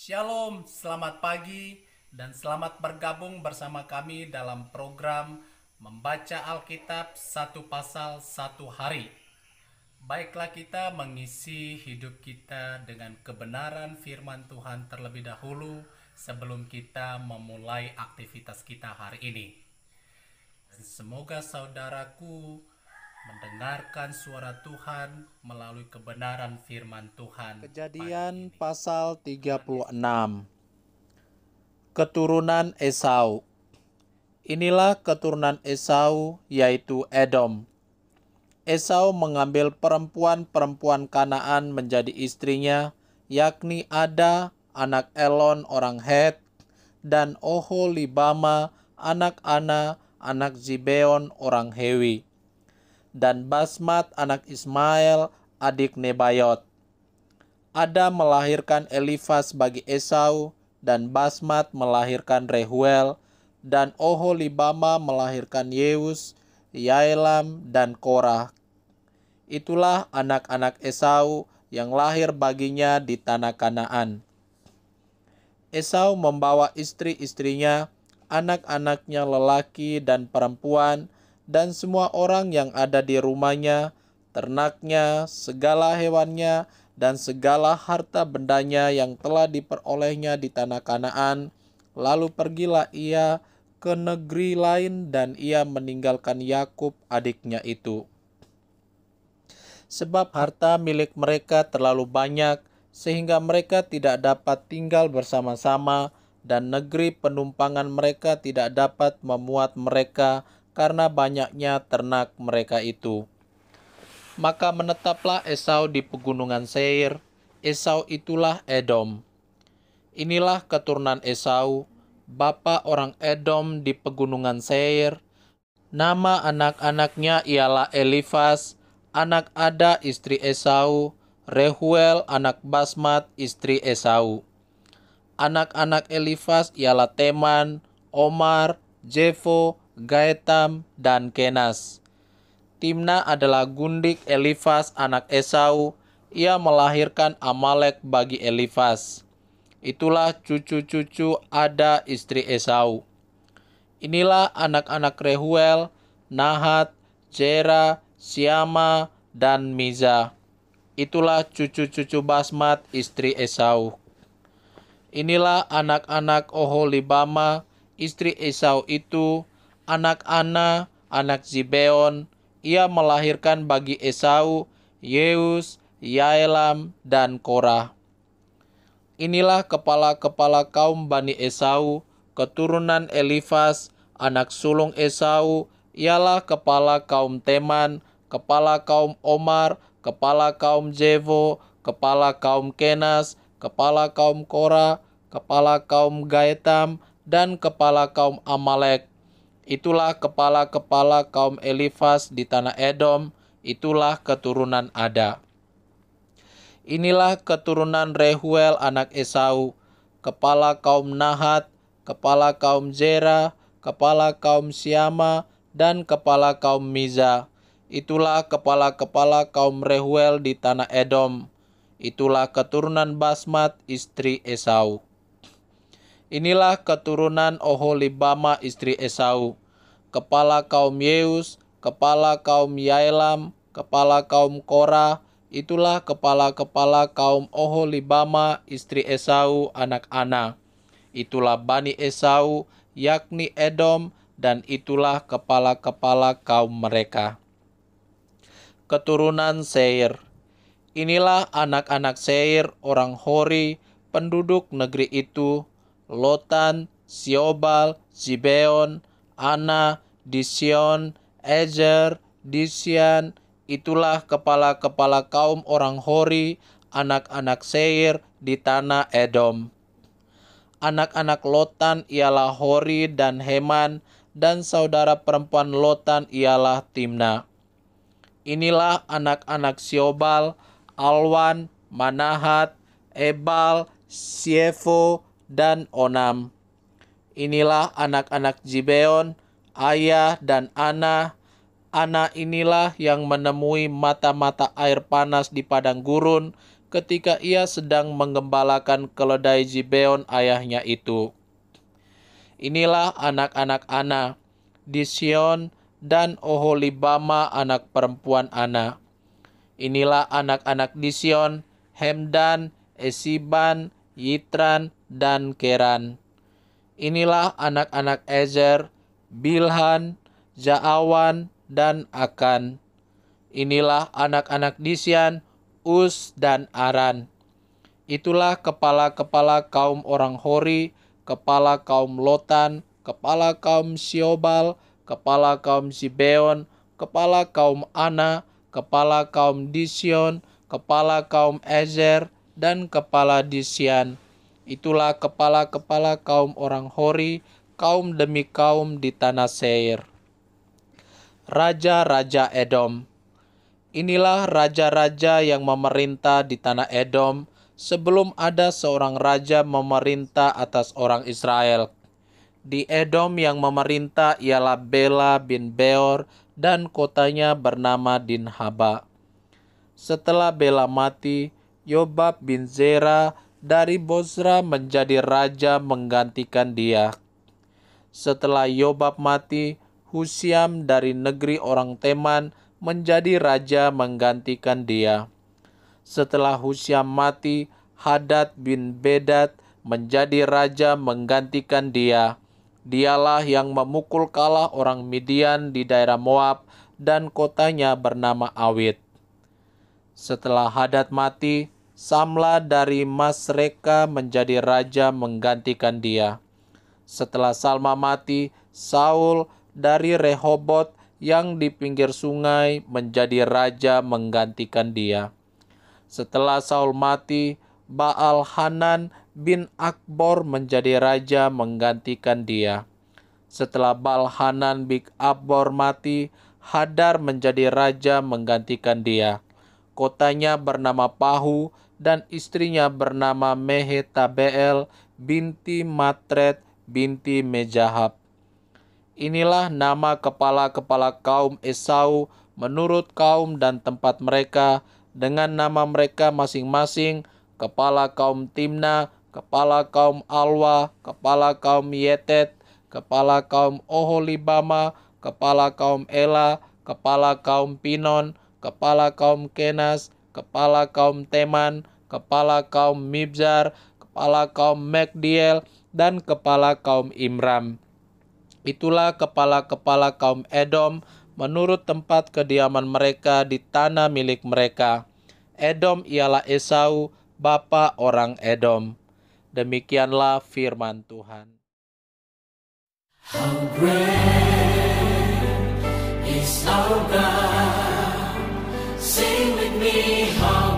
Shalom, selamat pagi dan selamat bergabung bersama kami dalam program membaca Alkitab satu pasal satu hari. Baiklah kita mengisi hidup kita dengan kebenaran firman Tuhan terlebih dahulu sebelum kita memulai aktivitas kita hari ini. Semoga saudaraku mendengarkan suara Tuhan melalui kebenaran firman Tuhan. Kejadian pasal 36. Keturunan Esau. Inilah keturunan Esau yaitu Edom. Esau mengambil perempuan-perempuan Kanaan menjadi istrinya, yakni Ada, anak Elon orang Het, dan Oholibama, anak Ana, anak Zibeon orang Hewi dan Basmat anak Ismail adik Nebayot. Adam melahirkan Elifas bagi Esau dan Basmat melahirkan Rehuel dan Oholibama melahirkan Yeus, Yaelam dan Korah. Itulah anak-anak Esau yang lahir baginya di tanah Kanaan. Esau membawa istri-istrinya, anak-anaknya lelaki dan perempuan, dan semua orang yang ada di rumahnya, ternaknya, segala hewannya, dan segala harta bendanya yang telah diperolehnya di tanah Kanaan. Lalu pergilah ia ke negeri lain dan ia meninggalkan Yakub adiknya itu. Sebab harta milik mereka terlalu banyak sehingga mereka tidak dapat tinggal bersama-sama dan negeri penumpangan mereka tidak dapat memuat mereka karena banyaknya ternak mereka itu. Maka menetaplah Esau di pegunungan Seir. Esau itulah Edom. Inilah keturunan Esau, bapa orang Edom di pegunungan Seir. Nama anak-anaknya ialah Elifas, anak Ada istri Esau, Rehuel anak Basmat istri Esau. Anak-anak Elifas ialah Teman, Omar, Jefo, Gaetam, dan Kenas. Timna adalah gundik Elifas anak Esau. Ia melahirkan Amalek bagi Elifas. Itulah cucu-cucu Ada istri Esau. Inilah anak-anak Rehuel, Nahat, Jera, Siama, dan Miza. Itulah cucu-cucu Basmat istri Esau. Inilah anak-anak Oholibama istri Esau itu anak Ana, anak Zibeon. Ia melahirkan bagi Esau, Yeus, Yaelam, dan Korah. Inilah kepala-kepala kaum Bani Esau, keturunan Elifas, anak sulung Esau, ialah kepala kaum Teman, kepala kaum Omar, kepala kaum Jevo, kepala kaum Kenas, kepala kaum Korah, kepala kaum Gaetam, dan kepala kaum Amalek. Itulah kepala-kepala kaum Elifas di tanah Edom, itulah keturunan Ada. Inilah keturunan Rehuel anak Esau, kepala kaum Nahat, kepala kaum Zera, kepala kaum Siama, dan kepala kaum Miza. Itulah kepala-kepala kaum Rehuel di tanah Edom. Itulah keturunan Basmat istri Esau. Inilah keturunan Oholibama istri Esau kepala kaum Yeus, kepala kaum Yaelam, kepala kaum Korah, itulah kepala-kepala kaum Oholibama, istri Esau, anak anak Itulah Bani Esau, yakni Edom, dan itulah kepala-kepala kaum mereka. Keturunan Seir Inilah anak-anak Seir, orang Hori, penduduk negeri itu, Lotan, Siobal, Zibeon, Ana, Dision, Ezer, Disian, itulah kepala-kepala kaum orang Hori, anak-anak Seir di tanah Edom. Anak-anak Lotan ialah Hori dan Heman, dan saudara perempuan Lotan ialah Timna. Inilah anak-anak Siobal, Alwan, Manahat, Ebal, Siefo, dan Onam. Inilah anak-anak Jibeon, Ayah dan Ana. Ana inilah yang menemui mata-mata air panas di padang gurun ketika ia sedang menggembalakan keledai Jibeon ayahnya itu. Inilah anak-anak Ana, Dision dan Oholibama anak perempuan Ana. Inilah anak-anak Dision, Hemdan, Esiban, Yitran, dan Keran. Inilah anak-anak Ezer, Bilhan, Jaawan, dan Akan. Inilah anak-anak Disian, Us, dan Aran. Itulah kepala-kepala kaum orang Hori, kepala kaum Lotan, kepala kaum Siobal, kepala kaum Sibeon, kepala kaum Ana, kepala kaum Dision, kepala kaum Ezer, dan kepala Disian. Itulah kepala-kepala kaum orang Hori, kaum demi kaum di tanah Seir. Raja-raja Edom. Inilah raja-raja yang memerintah di tanah Edom sebelum ada seorang raja memerintah atas orang Israel. Di Edom yang memerintah ialah Bela bin Beor dan kotanya bernama Dinhaba. Setelah Bela mati, Yobab bin Zerah dari Bozra menjadi raja menggantikan dia. Setelah Yobab mati, Husiam dari negeri orang Teman menjadi raja menggantikan dia. Setelah Husiam mati, Hadad bin Bedad menjadi raja menggantikan dia. Dialah yang memukul kalah orang Midian di daerah Moab dan kotanya bernama Awit. Setelah Hadad mati, Samla dari Masreka menjadi raja menggantikan dia. Setelah Salma mati, Saul dari Rehobot yang di pinggir sungai menjadi raja menggantikan dia. Setelah Saul mati, Baal Hanan bin Akbor menjadi raja menggantikan dia. Setelah Baal Hanan bin Akbor mati, Hadar menjadi raja menggantikan dia. Kotanya bernama Pahu dan istrinya bernama Mehetabel binti Matret binti Mejahab. Inilah nama kepala-kepala kaum Esau menurut kaum dan tempat mereka dengan nama mereka masing-masing kepala kaum Timna, kepala kaum Alwa, kepala kaum Yetet, kepala kaum Oholibama, kepala kaum Ela, kepala kaum Pinon, kepala kaum Kenas, kepala kaum Teman, kepala kaum Mibzar, kepala kaum Mekdiel, dan kepala kaum Imram. Itulah kepala-kepala kaum Edom menurut tempat kediaman mereka di tanah milik mereka. Edom ialah Esau, bapa orang Edom. Demikianlah firman Tuhan. How great is our God. hung.